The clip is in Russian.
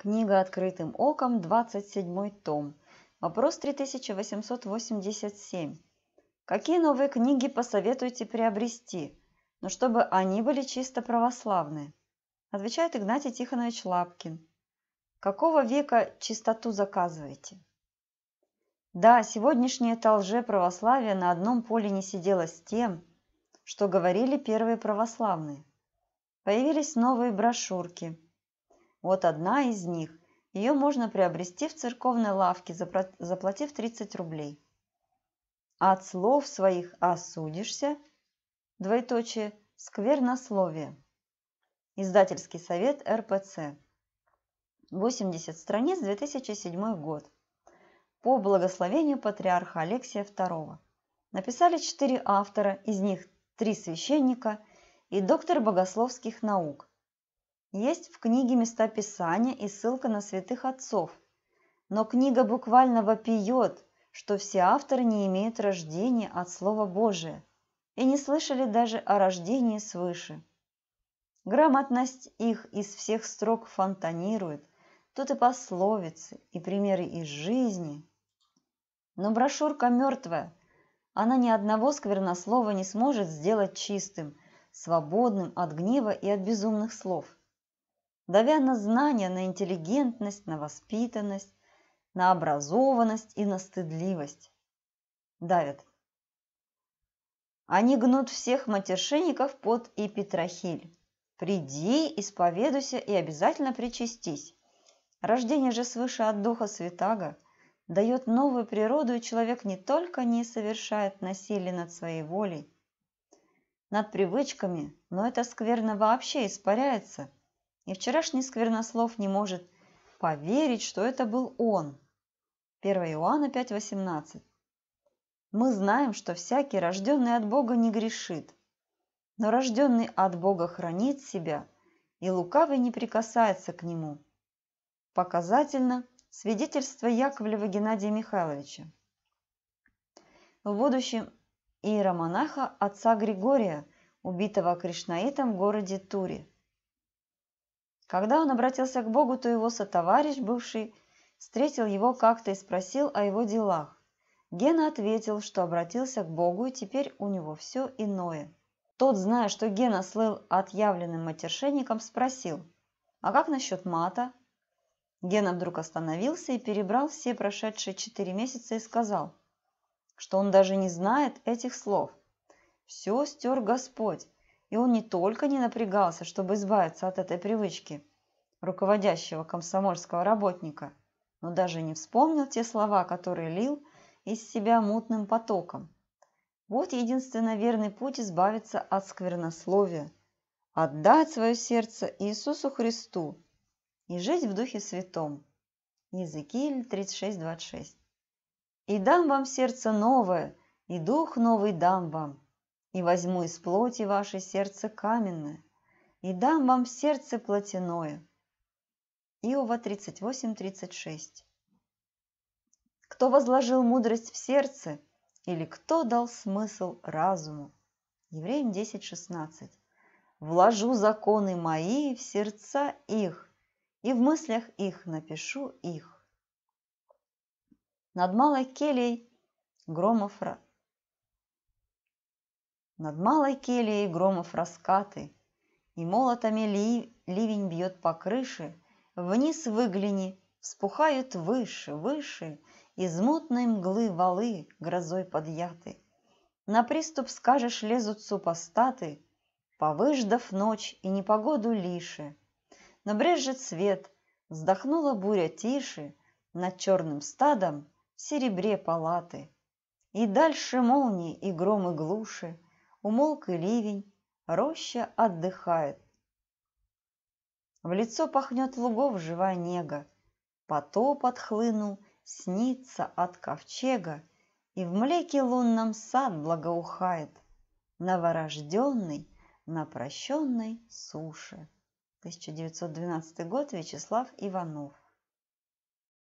Книга «Открытым оком», 27 том. Вопрос 3887. Какие новые книги посоветуете приобрести, но чтобы они были чисто православные? Отвечает Игнатий Тихонович Лапкин. Какого века чистоту заказываете? Да, сегодняшнее толже православие на одном поле не сидело с тем, что говорили первые православные. Появились новые брошюрки – вот одна из них. Ее можно приобрести в церковной лавке, заплатив 30 рублей. От слов своих осудишься, двоеточие, сквернословие. Издательский совет РПЦ. 80 страниц, 2007 год. По благословению патриарха Алексия II. Написали четыре автора, из них три священника и доктор богословских наук есть в книге места Писания и ссылка на святых отцов. Но книга буквально вопиет, что все авторы не имеют рождения от Слова Божия и не слышали даже о рождении свыше. Грамотность их из всех строк фонтанирует, тут и пословицы, и примеры из жизни. Но брошюрка мертвая, она ни одного сквернослова не сможет сделать чистым, свободным от гнева и от безумных слов – давя на знания, на интеллигентность, на воспитанность, на образованность и на стыдливость. Давят. Они гнут всех матершинников под Ипитрахиль. Приди, исповедуйся и обязательно причастись. Рождение же свыше от Духа Святаго дает новую природу, и человек не только не совершает насилие над своей волей, над привычками, но это скверно вообще испаряется – и вчерашний сквернослов не может поверить, что это был он. 1 Иоанна 5:18. Мы знаем, что всякий, рожденный от Бога, не грешит, но рожденный от Бога хранит себя, и лукавый не прикасается к нему. Показательно свидетельство Яковлева Геннадия Михайловича. В будущем иеромонаха отца Григория, убитого кришнаитом в городе Туре – когда он обратился к Богу, то его сотоварищ, бывший, встретил его как-то и спросил о его делах. Гена ответил, что обратился к Богу, и теперь у него все иное. Тот, зная, что Гена слыл отъявленным матершинником, спросил, «А как насчет мата?» Гена вдруг остановился и перебрал все прошедшие четыре месяца и сказал, что он даже не знает этих слов. «Все стер Господь, и он не только не напрягался, чтобы избавиться от этой привычки руководящего комсомольского работника, но даже не вспомнил те слова, которые лил из себя мутным потоком. Вот единственно верный путь избавиться от сквернословия, отдать свое сердце Иисусу Христу и жить в Духе Святом. Языкиль 36.26 «И дам вам сердце новое, и дух новый дам вам, и возьму из плоти ваше сердце каменное, и дам вам сердце плотяное. Иова 38:36. Кто возложил мудрость в сердце, или кто дал смысл разуму? Евреям 10:16. Вложу законы мои в сердца их, и в мыслях их напишу их. Над малой келей Громов над малой келией громов раскаты, И молотами ли, ливень бьет по крыше, Вниз выгляни, вспухают выше, выше, Из мутной мглы валы грозой подъяты. На приступ, скажешь, лезут супостаты, Повыждав ночь и непогоду лише. Но брежет свет, вздохнула буря тише Над черным стадом в серебре палаты. И дальше молнии и громы глуши — умолк и ливень, роща отдыхает. В лицо пахнет лугов живая нега, потоп отхлынул, снится от ковчега, и в млеке лунном сад благоухает, новорожденный на прощенной суше. 1912 год Вячеслав Иванов.